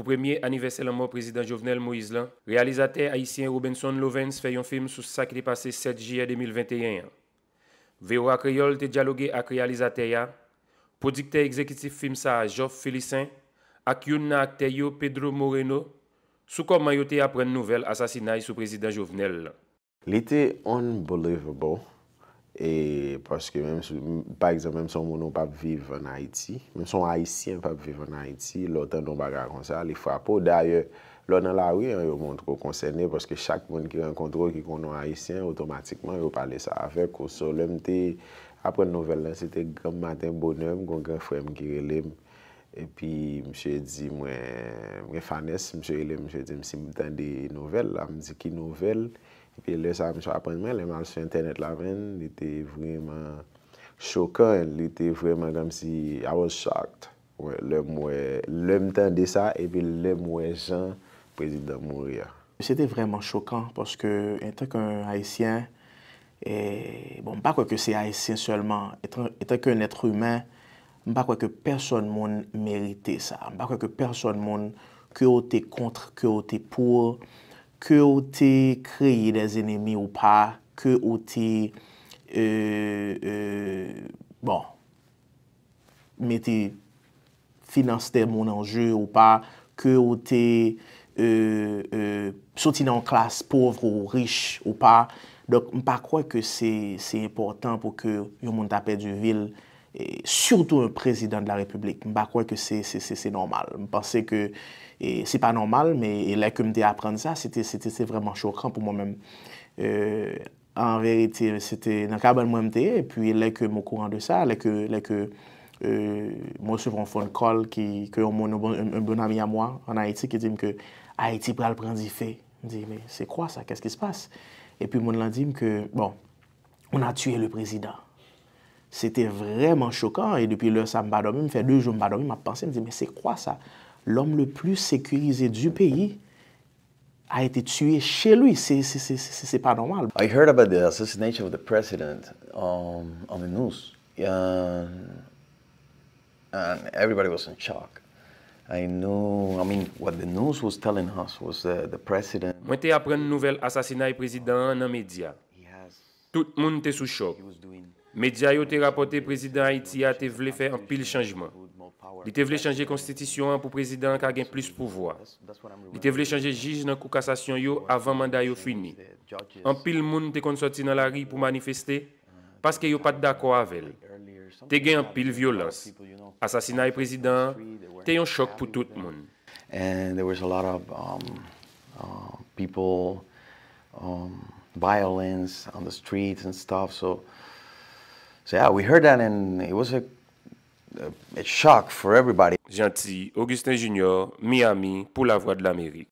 Pou premye anivesel anmo prezident Jovenel Moizlan, realizate Aisyen Robinson-Lovins fè yon film sou sa ki li pase 7 jye 2021. Ve ou akriol te djalogue ak realizate ya, prodikte ekzekitif film sa Joff Felicin, ak yon na akteyo Pedro Moreno, sou kom mayote apren nouvel asasinay sou prezident Jovenel. Li te unbelievable. E, paske mèm, par exemple, mèm son mounon pap vive an Haiti, mèm son Haitien pap vive an Haiti, lò tan non baga kon sa, li fwa pou. Daryè, lò nan la wè, an yo moun tro kon sène, paske chak moun ki renkontro ki konon Haitien, otomatikman yo pale sa avèk. Koso, lèm te, apre nouvel lè, se te gèm matèm bonèm, gèm fwèm ki relèm, epi mèm se di mwen refanes, mèm se relèm, mèm se di mwen tan de nouvel, am di ki nouvel. Pe le sa aprenman, leman sou internet la ven, li te vreman chokan, li te vreman gam si, I was shocked. Le mwen, le mwen tende sa, epe le mwen jan prezid da moun ria. Se te vreman chokan, paske entak un haisyen, e bon bakwe ke se haisyen solman, entak un etre humen, bakwe ke person moun merite sa, bakwe ke person moun kyo te kontre, kyo te poure, Kè ou te kreyye de zenemi ou pa, kè ou te, e, e, bon, mette finanste moun anjou ou pa, kè ou te e, soti nan klas povrou ou riche ou pa, dok m pa kway ke se important pou ke yon moun tapè du vil mwen. Surtout un prezident de la republik. Mba kwe ke se se se se se normal. Mpense ke se pa normal me leke mte apren sa se te se te se vreman chokran pou mwen men. An verite, se te nan ka ban mwen mte leke mwen kouran de sa leke mwen se pon fon kol ke yon moun un bon ami a mwen an Haiti ki dim ke Haiti pral pren di fe. Se kwa sa? Kese ki se passe? E pi moun lan dim ke moun a tue le prezident Sete vreman chokan, e depi le Sam Badomin, fey 2 joun Badomin, ma panse, mwen se kwa sa, lom le plus sekurize du peyi, a ete tue che lou, se se se se se se se se pa normal. I heard about the assassination of the president, um, on the news, and everybody was in shock. I knew, I mean, what the news was telling us, was the president... Mwen te apren nouvel asasinaj prezidant na media, tout moun te sou chok. Medya yo te rapote prezident Haitia te vle fè an pil chanjman. Li te vle chanje konstitisyon an pou prezident ka gen plis pouvoi. Li te vle chanje jij nan kou kassasyon yo avan manda yo fini. An pil moun te konsoti nan la ri pou manifestè, paske yo pat dako avèl. Te gen an pil violans. Asasina yon e prezident, te yon chok pou tout moun. So yeah, we heard that and it was a, a, a shock for everybody. Gentil, Augustin Junior, Miami, pour la Voix de l'Amérique.